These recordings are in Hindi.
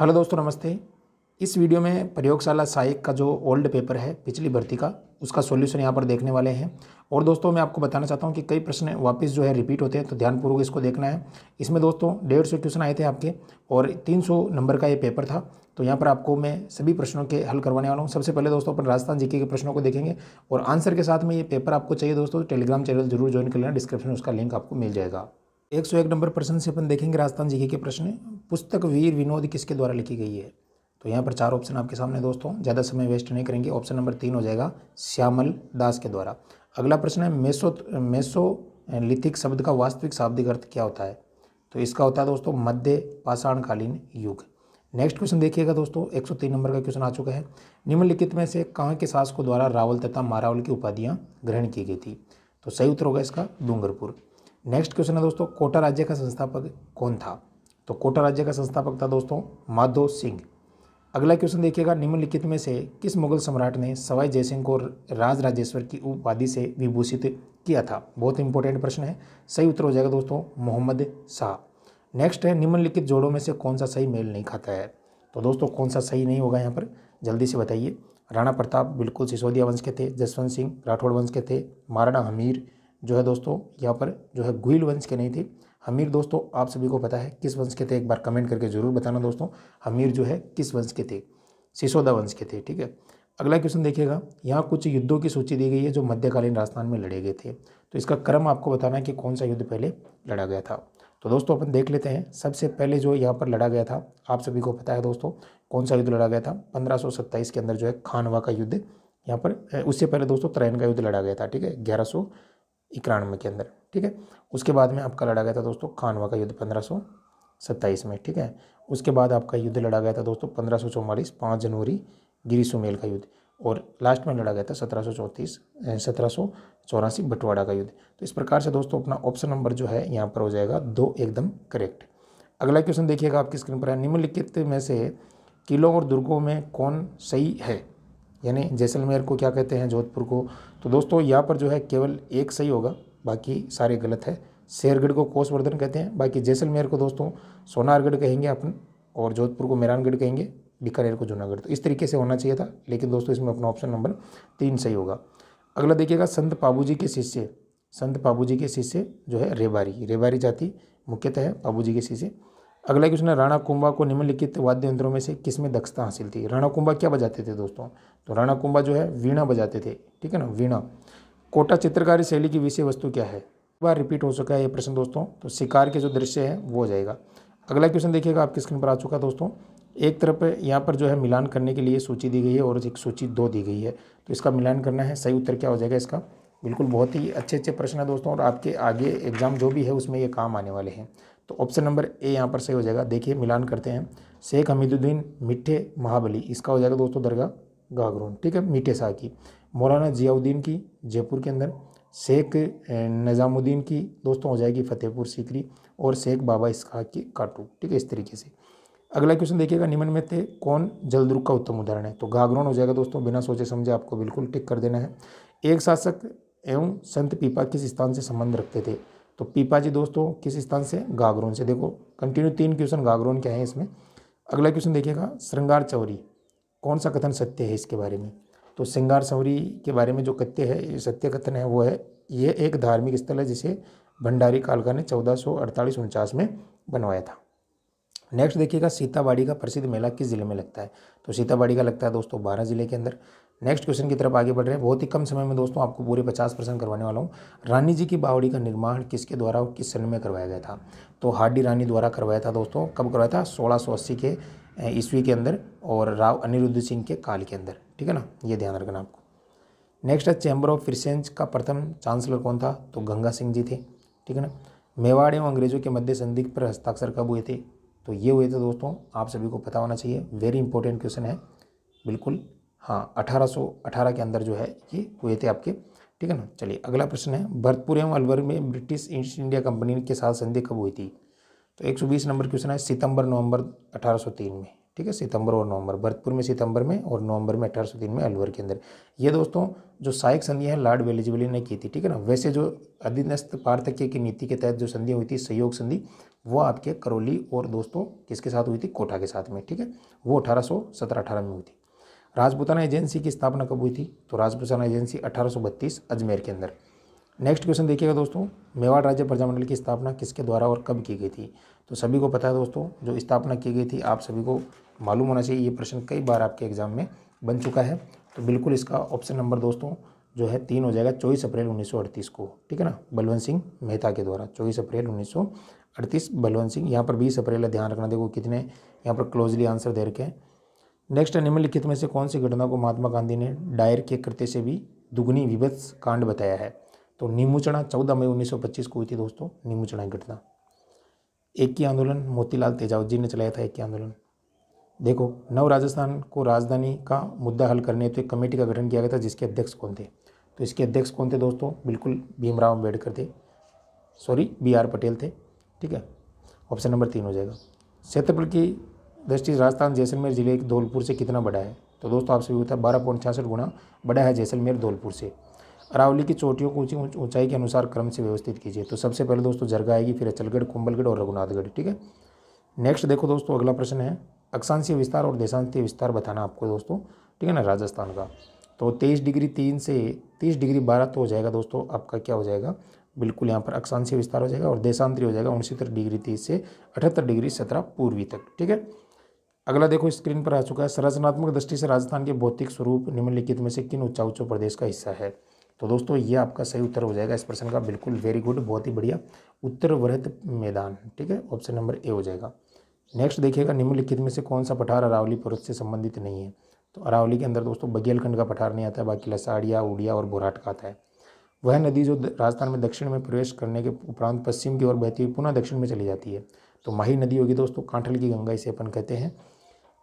हेलो दोस्तों नमस्ते इस वीडियो में प्रयोगशाला सहायक का जो ओल्ड पेपर है पिछली भर्ती का उसका सॉल्यूशन यहाँ पर देखने वाले हैं और दोस्तों मैं आपको बताना चाहता हूँ कि कई प्रश्न वापस जो है रिपीट होते हैं तो ध्यानपूर्वक इसको देखना है इसमें दोस्तों डेढ़ सौ क्वेश्चन आए थे आपके और तीन सौ नंबर का ये पेपर था तो यहाँ पर आपको मैं सभी प्रश्नों के हल करवाने वाला हूँ सबसे पहले दोस्तों अपन राजस्थान जीके के प्रश्नों को देखेंगे और आंसर के साथ में ये पेपर आपको चाहिए दोस्तों टेलीग्राम चैनल जरूर ज्वाइन कर लेना डिस्क्रिप्शन उसका लिंक आपको मिल जाएगा एक सौ एक नंबर प्रश्न से अपन देखेंगे राजस्थान जीके के प्रश्न पुस्तक वीर विनोद किसके द्वारा लिखी गई है तो यहाँ पर चार ऑप्शन आपके सामने दोस्तों ज़्यादा समय वेस्ट नहीं करेंगे ऑप्शन नंबर तीन हो जाएगा श्यामल दास के द्वारा अगला प्रश्न है मेसो मेसोलिथिक शब्द का वास्तविक शाब्दिक अर्थ क्या होता है तो इसका होता है दोस्तों मध्य पाषाणकालीन युग नेक्स्ट क्वेश्चन देखिएगा दोस्तों 103 नंबर का क्वेश्चन आ चुका है निम्नलिखित में से कहाँ के शासकों द्वारा रावल तथा मारावल की उपाधियाँ ग्रहण की गई थी तो सही उत्तर होगा इसका डूंगरपुर नेक्स्ट क्वेश्चन है दोस्तों कोटा राज्य का संस्थापक कौन था तो कोटा राज्य का संस्थापक था दोस्तों माधो सिंह अगला क्वेश्चन देखिएगा निम्नलिखित में से किस मुगल सम्राट ने सवाई जयसिंह को राज राजेश्वर की उपाधि से विभूषित किया था बहुत इंपॉर्टेंट प्रश्न है सही उत्तर हो जाएगा दोस्तों मोहम्मद शाह नेक्स्ट है निम्नलिखित जोड़ों में से कौन सा सही मेल नहीं खाता है तो दोस्तों कौन सा सही नहीं होगा यहाँ पर जल्दी से बताइए राणा प्रताप बिल्कुल सिसोदिया वंश के थे जसवंत सिंह राठौड़ वंश के थे महाराणा हमीर जो है दोस्तों यहाँ पर जो है गुहिल वंश के नहीं थे हमीर दोस्तों आप सभी को पता है किस वंश के थे एक बार कमेंट करके ज़रूर बताना दोस्तों हमीर जो है किस वंश के थे सिसोदा वंश के थे ठीक है अगला क्वेश्चन देखिएगा यहाँ कुछ युद्धों की सूची दी गई है जो मध्यकालीन राजस्थान में लड़े गए थे तो इसका क्रम आपको बताना है कि कौन सा युद्ध पहले लड़ा गया था तो दोस्तों अपन देख लेते हैं सबसे पहले जो यहाँ पर लड़ा गया था आप सभी को पता है दोस्तों कौन सा युद्ध लड़ा गया था पंद्रह के अंदर जो है खानवा का युद्ध यहाँ पर उससे पहले दोस्तों त्रैन का युद्ध लड़ा गया था ठीक है ग्यारह इक्यानवे के अंदर ठीक है उसके बाद में आपका लड़ा गया था दोस्तों खानवा का युद्ध पंद्रह सत्ताईस में ठीक है उसके बाद आपका युद्ध लड़ा गया था दोस्तों पंद्रह सौ चौवालीस पाँच जनवरी सुमेल का युद्ध और लास्ट में लड़ा गया था सत्रह सौ चौंतीस सत्रह सौ चौरासी बटवाड़ा का युद्ध तो इस प्रकार से दोस्तों अपना ऑप्शन नंबर जो है यहाँ पर हो जाएगा दो एकदम करेक्ट अगला क्वेश्चन देखिएगा आपकी स्क्रीन पर है निम्नलिखित में से किलों और दुर्गों में कौन सही है यानी जैसलमेर को क्या कहते हैं जोधपुर को तो दोस्तों यहाँ पर जो है केवल एक सही होगा बाकी सारे गलत है शेरगढ़ को कोसवर्धन कहते हैं बाकी जैसलमेर को दोस्तों सोनारगढ़ कहेंगे अपन और जोधपुर को मेहरानगढ़ कहेंगे बीकानेर को जूनागढ़ तो इस तरीके से होना चाहिए था लेकिन दोस्तों इसमें अपना ऑप्शन नंबर तीन सही होगा अगला देखिएगा संत पाबूजी के शिष्य संत पाबूजी के शिष्य जो है रेबारी रेबारी जाति मुख्यतः है पाबूजी के शिष्य अगला क्वेश्चन है राणा कुंभा को निम्नलिखित वाद्य यंत्रों में से किसमें दक्षता हासिल थी राणा कुंभा क्या बजाते थे दोस्तों तो राणा कुंभा जो है वीणा बजाते थे ठीक है ना वीणा कोटा चित्रकारी शैली की विषय वस्तु क्या है बार रिपीट हो चुका है ये प्रश्न दोस्तों तो शिकार के जो दृश्य है वो हो जाएगा अगला क्वेश्चन देखिएगा आपके स्क्रीन पर आ चुका दोस्तों एक तरफ यहाँ पर जो है मिलान करने के लिए सूची दी गई है और एक सूची दो दी गई है तो इसका मिलान करना है सही उत्तर क्या हो जाएगा इसका बिल्कुल बहुत ही अच्छे अच्छे प्रश्न है दोस्तों और आपके आगे एग्जाम जो भी है उसमें ये काम आने वाले हैं तो ऑप्शन नंबर ए यहाँ पर सही हो जाएगा देखिए मिलान करते हैं शेख हमीदुद्दीन मिठे महाबली इसका हो जाएगा दोस्तों दरगाह गागरून ठीक है मीठे शाह की मौलाना जियाउद्दीन की जयपुर के अंदर शेख निज़ामुद्दीन की दोस्तों हो जाएगी फतेहपुर सीकरी और शेख बाबा इसका की काटू ठीक है इस तरीके से अगला क्वेश्चन देखिएगा निम्न में थे कौन जलदुर्ग का उत्तम उदाहरण है तो घाघरोन हो जाएगा दोस्तों बिना सोचे समझे आपको बिल्कुल टिक कर देना है एक शासक एवं संत पीपा किस स्थान से संबंध रखते थे तो पीपा जी दोस्तों किस स्थान से गागरोन से देखो कंटिन्यू तीन क्वेश्चन गागरोन क्या है इसमें अगला क्वेश्चन देखिएगा श्रृंगार चौरी कौन सा कथन सत्य है इसके बारे में तो श्रृंगार चौरी के बारे में जो कथ्य है सत्य कथन है वो है यह एक धार्मिक स्थल है जिसे भंडारी कालका ने चौदह सौ अड़तालीस उनचास में बनवाया था नेक्स्ट देखिएगा सीताबाड़ी का प्रसिद्ध मेला किस जिले में लगता है तो सीताबाड़ी का लगता है दोस्तों बारह जिले के अंदर नेक्स्ट क्वेश्चन की तरफ आगे बढ़ रहे हैं बहुत ही कम समय में दोस्तों आपको पूरे पचास परसेंट करवाने वाला हूँ रानी जी की बावड़ी का निर्माण किसके द्वारा और किस सन में करवाया गया था तो हार्डी रानी द्वारा करवाया था दोस्तों कब करवाया था सोलह के ईस्वी के अंदर और राव अनिरुद्ध सिंह के काल के अंदर ठीक है ना ये ध्यान रखना आपको नेक्स्ट है चैम्बर ऑफ प्रिसेंस का प्रथम चांसलर कौन था तो गंगा सिंह जी थे ठीक है ना मेवाड़ एवं अंग्रेजों के मध्य संदिग्ध पर हस्ताक्षर कब हुए थे तो ये हुए थे दोस्तों आप सभी को पता होना चाहिए वेरी इंपॉर्टेंट क्वेश्चन है बिल्कुल हाँ 1818 के अंदर जो है ये हुए थे आपके ठीक है ना चलिए अगला प्रश्न है भरतपुर एवं अलवर में ब्रिटिश ईस्ट इंडिया कंपनी के साथ संधि कब हुई थी तो 120 नंबर क्वेश्चन है सितंबर नवंबर 1803 में ठीक है सितंबर और नवंबर भरतपुर में सितंबर में और नवंबर में 1803 में अलवर के अंदर ये दोस्तों जो सहायक संधि है लॉर्ड वेलिजिबली ने की थी ठीक है ना वैसे जो अधीनस्थ पार्थक्य की नीति के तहत जो संधि हुई थी सहयोग संधि वो आपके करौली और दोस्तों किसके साथ हुई थी कोठा के साथ में ठीक है वो अठारह सौ में हुई थी राजपूताना एजेंसी की स्थापना कब हुई थी तो राजपूताना एजेंसी 1832 अजमेर के अंदर नेक्स्ट क्वेश्चन देखिएगा दोस्तों मेवाड़ राज्य प्रजामंडल की स्थापना किसके द्वारा और कब की गई थी तो सभी को पता है दोस्तों जो स्थापना की गई थी आप सभी को मालूम होना चाहिए ये प्रश्न कई बार आपके एग्जाम में बन चुका है तो बिल्कुल इसका ऑप्शन नंबर दोस्तों जो है तीन हो जाएगा चौबीस अप्रैल उन्नीस को ठीक है ना बलवंत सिंह मेहता के द्वारा चौबीस अप्रैल उन्नीस अड़तीस बलवंत सिंह यहाँ पर बीस अप्रैल ध्यान रखना देखो कितने यहाँ पर क्लोजली आंसर दे रखे हैं नेक्स्ट निम्नलिखित में से कौन सी घटना को महात्मा गांधी ने डायर के कृत्य से भी दुगनी विभत्स कांड बताया है तो नीमूचना चौदह मई पच्चीस को हुई थी दोस्तों नीमूचना घटना एक की आंदोलन मोतीलाल तेजावत जी ने चलाया था एक की आंदोलन देखो नव राजस्थान को राजधानी का मुद्दा हल करने तो एक कमेटी का गठन किया गया था जिसके अध्यक्ष कौन थे तो इसके अध्यक्ष कौन थे दोस्तों बिल्कुल भीमराव अम्बेडकर थे सॉरी बी आर पटेल थे ठीक है ऑप्शन नंबर तीन हो जाएगा क्षेत्रफल की दृष्टि राजस्थान जैसलमेर ज़िले के धौलपुर से कितना बड़ा है तो दोस्तों आपसे भी होता है बारह पॉइंट छियासठ गुना बड़ा है जैसलमेर धौलपुर से अरावली की चोटियों को ऊंची ऊंचाई के अनुसार क्रम से व्यवस्थित कीजिए तो सबसे पहले दोस्तों जरगा आएगी फिर अचलगढ़ कुंबलगढ़ और रघुनाथगढ़ ठीक है नेक्स्ट देखो दोस्तों अगला प्रश्न है अक्षांशीय विस्तार और देशांशीय विस्तार बताना आपको दोस्तों ठीक है ना राजस्थान का तो तेईस डिग्री तीन से तीस डिग्री बारह तो हो जाएगा दोस्तों आपका क्या हो जाएगा बिल्कुल यहाँ पर अक्षांशीय विस्तार हो जाएगा और देशांतरी हो जाएगा उनसत्तर डिग्री तीस से अठहत्तर डिग्री सत्रह पूर्वी तक ठीक है अगला देखो स्क्रीन पर आ चुका है संरचनात्मक दृष्टि से राजस्थान के भौतिक स्वरूप निम्नलिखित में से किन ऊंचा ऊंचा प्रदेश का हिस्सा है तो दोस्तों ये आपका सही उत्तर हो जाएगा इस प्रश्न का बिल्कुल वेरी गुड बहुत ही बढ़िया उत्तर वृहत मैदान ठीक है ऑप्शन नंबर ए हो जाएगा नेक्स्ट देखिएगा निम्नलिखित में से कौन सा पठार अरावली पर्वत से संबंधित नहीं है तो अरावली के अंदर दोस्तों बघेलखंड का पठार नहीं आता है बाकी लसाड़िया उड़िया और बोराट का आता है वह नदी जो राजस्थान में दक्षिण में प्रवेश करने के उपरांत पश्चिम की ओर बहती हुई पुनः दक्षिण में चली जाती है तो माही नदी होगी दोस्तों कांठल की गंगा इसे अपन कहते हैं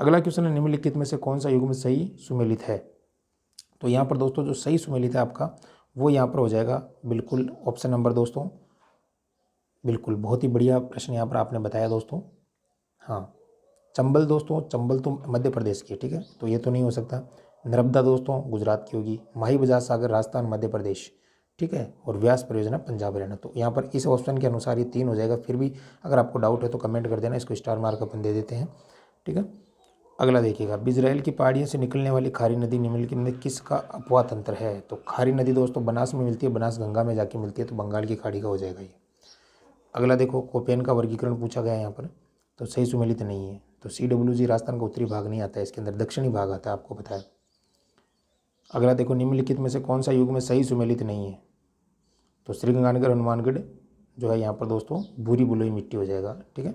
अगला क्वेश्चन है निम्नलिखित में से कौन सा युग्म सही सुमेलित है तो यहाँ पर दोस्तों जो सही सुमेलित है आपका वो यहाँ पर हो जाएगा बिल्कुल ऑप्शन नंबर दोस्तों बिल्कुल बहुत ही बढ़िया प्रश्न यहाँ पर आपने बताया दोस्तों हाँ चंबल दोस्तों चंबल तो मध्य प्रदेश की है ठीक है तो ये तो नहीं हो सकता नर्मदा दोस्तों गुजरात की होगी माही बजाज सागर राजस्थान मध्य प्रदेश ठीक है और व्यास परियोजना पंजाब हरियाणा तो यहाँ पर इस ऑप्शन के अनुसार ये तीन हो जाएगा फिर भी अगर आपको डाउट है तो कमेंट कर देना इसको स्टार मार्क अपन दे देते हैं ठीक है अगला देखिएगा इसराइल की पहाड़ियों से निकलने वाली खारी नदी निम्नलिखित में किसका अपवा तंत्र है तो खारी नदी दोस्तों बनास में मिलती है बनास गंगा में जाके मिलती है तो बंगाल की खाड़ी का हो जाएगा ये अगला देखो कोपेन का वर्गीकरण पूछा गया है यहाँ पर तो सही सुमेलित नहीं है तो सी डब्ल्यू जी राजस्थान का उत्तरी भाग नहीं आता है इसके अंदर दक्षिणी भाग आता है आपको बताया अगला देखो निम्नलिखित में से कौन सा युग में सही सुमेलित नहीं है तो श्रीगंगानगर हनुमानगढ़ जो है यहाँ पर दोस्तों भूरी बुलोई मिट्टी हो जाएगा ठीक है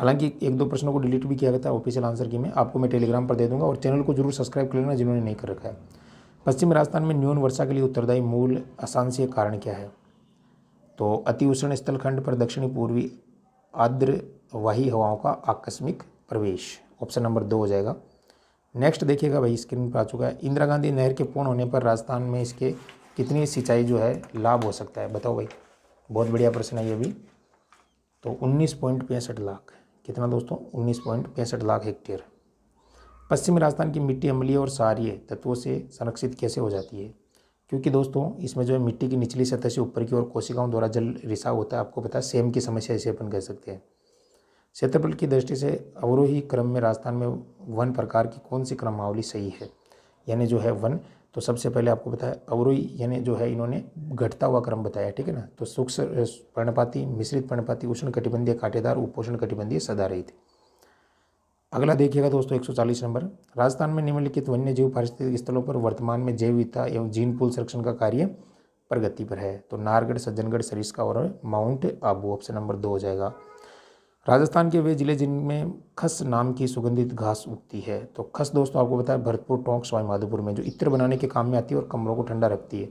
हालांकि एक दो प्रश्नों को डिलीट भी किया गया था ऑफिशियल आंसर की मैं आपको मैं टेलीग्राम पर दे दूंगा और चैनल को जरूर सब्सक्राइब कर लेना जिन्होंने नहीं कर रखा है पश्चिम राजस्थान में न्यून वर्षा के लिए उत्तरदायी मूल से कारण क्या है तो अति उष्ण स्थलखंड पर दक्षिणी पूर्वी आद्र वाही हवाओं का आकस्मिक प्रवेश ऑप्शन नंबर दो हो जाएगा नेक्स्ट देखिएगा भाई स्क्रीन पर आ चुका है इंदिरा गांधी नहर के पूर्ण होने पर राजस्थान में इसके कितनी सिंचाई जो है लाभ हो सकता है बताओ भाई बहुत बढ़िया प्रश्न है ये भी तो उन्नीस पॉइंट पैंसठ लाख कितना दोस्तों उन्नीस पॉइंट पैंसठ लाख हेक्टेयर पश्चिमी राजस्थान की मिट्टी अम्लीय और सारीय तत्वों से संरक्षित कैसे हो जाती है क्योंकि दोस्तों इसमें जो है मिट्टी की निचली सतह से ऊपर की ओर कोशिकाओं द्वारा जल रिसाव होता है आपको पता है सेम की समस्या इसे अपन कह सकते हैं क्षेत्रफल की दृष्टि से अवरोही क्रम में राजस्थान में वन प्रकार की कौन सी क्रमावली सही है यानी जो है वन तो सबसे पहले आपको बताया अवरोही यानी जो है इन्होंने घटता हुआ क्रम बताया ठीक है ना तो सूक्ष्म पर्णपाती मिश्रित पर्णपाती उष्ण कटिबंधीय कांटेदार उपोषण कटिबंधीय सदा रही थी अगला देखिएगा दोस्तों 140 नंबर राजस्थान में निम्नलिखित वन्य जीव पारिस्थितिक स्थलों पर वर्तमान में जैव विविधता एवं जीन पुल संरक्षण का कार्य प्रगति पर है तो नारगढ़ सज्जनगढ़ सरिस्का और माउंट आबू ऑप्शन नंबर दो हो जाएगा राजस्थान के वे ज़िले जिनमें खस नाम की सुगंधित घास उगती है तो खस दोस्तों आपको बताया भरतपुर टोंक सवाई माधोपुर में जो इत्र बनाने के काम में आती है और कमरों को ठंडा रखती है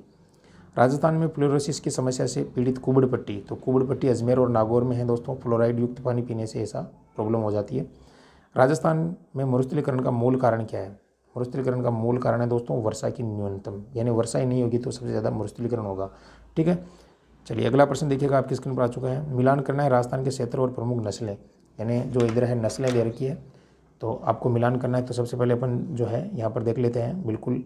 राजस्थान में फ्लोरोसिस की समस्या से पीड़ित कुबड़ पट्टी तो कुबड़पट्टी अजमेर और नागौर में है दोस्तों फ्लोराइड युक्त पानी पीने से ऐसा प्रॉब्लम हो जाती है राजस्थान में मरुस्थलीकरण का मूल कारण क्या है मरुस्थलीकरण का मूल कारण है दोस्तों वर्षा की न्यूनतम यानी वर्षा ही नहीं होगी तो सबसे ज़्यादा मरुस्थलीकरण होगा ठीक है चलिए अगला प्रश्न देखिएगा आपकी स्क्रीन पर आ चुका है मिलान करना है राजस्थान के क्षेत्र और प्रमुख नस्लें यानी जो इधर है नस्लें दे रखी है तो आपको मिलान करना है तो सबसे पहले अपन जो है यहाँ पर देख लेते हैं बिल्कुल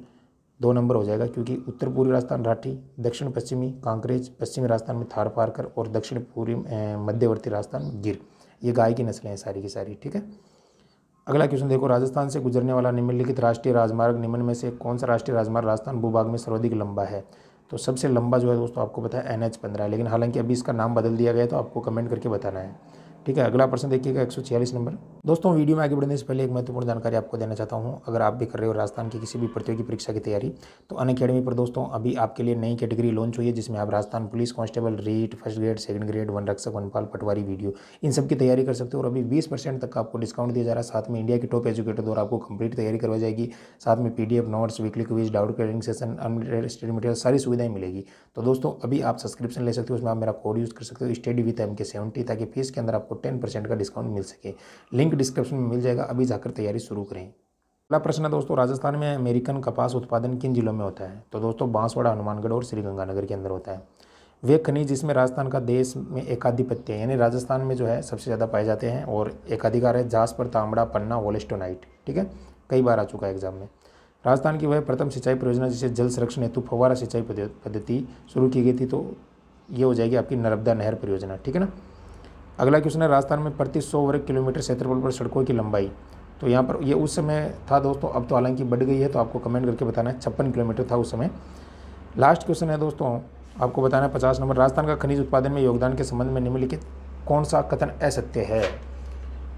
दो नंबर हो जाएगा क्योंकि उत्तर पूर्वी राजस्थान राठी दक्षिण पश्चिमी कांकरेज पश्चिमी राजस्थान में थार पारकर और दक्षिण पूर्वी मध्यवर्ती राजस्थान गिर ये गाय की नस्लें हैं सारी की सारी ठीक है अगला क्वेश्चन देखो राजस्थान से गुजरने वाला निम्नलिखित राष्ट्रीय राजमार्ग निम्न में से कौन सा राष्ट्रीय राजमार्ग राजस्थान भूभाग में सर्वाधिक लंबा है तो सबसे लंबा जो है दोस्तों आपको पता है एन एच पंद्रह लेकिन हालांकि अभी इसका नाम बदल दिया गया तो आपको कमेंट करके बताना है ठीक है अगला प्रश्न देखिएगा एक नंबर दोस्तों वीडियो में आगे बढ़ने से पहले एक महत्वपूर्ण जानकारी आपको देना चाहता हूँ अगर आप भी कर रहे हो राजस्थान की किसी भी प्रतियोगी परीक्षा की तैयारी तो अन अकेडमी पर दोस्तों अभी आपके लिए नई कैटेगरी लॉन्च हुई है जिसमें आप Rajasthan police constable REET first grade second grade वन रक्षक वनपाल पटवारी वीडियो इन सब की तैयारी कर सकते हो और अभी बीस तक का आपको डिस्काउंट दिया जा रहा है साथ में इंडिया के टॉप एजुकेटर द्वारा आपको कंप्लीट तैयारी करवाई जाएगी साथ में P notes weekly quiz doubt clearing session unlimited study material सारी सुविधाएं मिलेगी तो दोस्तों अभी आप सब्सक्रिप्शन ले सकते हो उसमें आप मेरा कोड यूज़ कर सकते हो स्टडी विथ एम के सेवेंटी ताकि फीस के अंदर आपको आपको टेन परसेंट का डिस्काउंट मिल सके लिंक डिस्क्रिप्शन में मिल जाएगा अभी जाकर तैयारी शुरू करें अगला प्रश्न है दोस्तों राजस्थान में अमेरिकन कपास उत्पादन किन जिलों में होता है तो दोस्तों बांसवाड़ा हनुमानगढ़ और श्रीगंगानगर के अंदर होता है वे खनिज जिसमें राजस्थान का देश में एकाधिपत्य है यानी राजस्थान में जो है सबसे ज़्यादा पाए जाते हैं और एकाधिकार है जासपर तांबड़ा पन्ना वोलेस्टोनाइट ठीक है कई बार आ चुका है एग्जाम में राजस्थान की वह प्रथम सिंचाई परियोजना जिसे जल संरक्षण हेतु फवारा सिंचाई पद्धति शुरू की गई थी तो ये हो जाएगी आपकी नर्मदा नहर परियोजना ठीक है ना अगला क्वेश्चन है राजस्थान में प्रति सौ वर्ग किलोमीटर क्षेत्रफल पर सड़कों की लंबाई तो यहाँ पर ये उस समय था दोस्तों अब तो हालांकि बढ़ गई है तो आपको कमेंट करके बताना है छप्पन किलोमीटर था उस समय लास्ट क्वेश्चन है दोस्तों आपको बताना है पचास नंबर राजस्थान का खनिज उत्पादन में योगदान के संबंध में निम्नलिखित कौन सा कथन असत्य है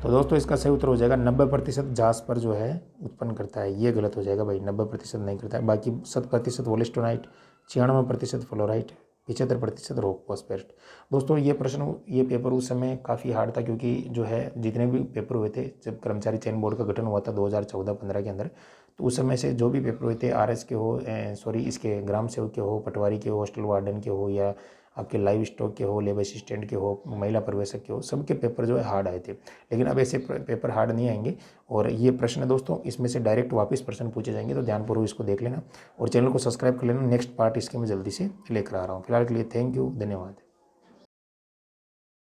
तो दोस्तों इसका सही उत्तर हो जाएगा नब्बे प्रतिशत जास पर जो है उत्पन्न करता है ये गलत हो जाएगा भाई नब्बे प्रतिशत नहीं करता है बाकी शत प्रतिशत वोलिस्टोनाइट छियानवे प्रतिशत फ्लोराइट पिछहत्तर प्रतिशत रोक पॉस्पेस्ट दोस्तों ये प्रश्न ये पेपर उस समय काफ़ी हार्ड था क्योंकि जो है जितने भी पेपर हुए थे जब कर्मचारी चयन बोर्ड का गठन हुआ था 2014-15 के अंदर तो उस समय से जो भी पेपर हुए थे आरएस के हो सॉरी इसके ग्राम सेवक के हो पटवारी के हो हॉस्टल वार्डन के हो या आपके लाइव स्टॉक के हो लेबर असिस्टेंट के हो महिला प्रवेशक के हो सबके पेपर जो है हार्ड आए थे लेकिन अब ऐसे पेपर हार्ड नहीं आएंगे और ये प्रश्न है दोस्तों इसमें से डायरेक्ट वापस प्रश्न पूछे जाएंगे तो ध्यानपूर्वक इसको देख लेना और चैनल को सब्सक्राइब कर लेना नेक्स्ट पार्ट इसके मैं जल्दी से लेकर आ रहा हूँ फिलहाल के लिए थैंक यू धन्यवाद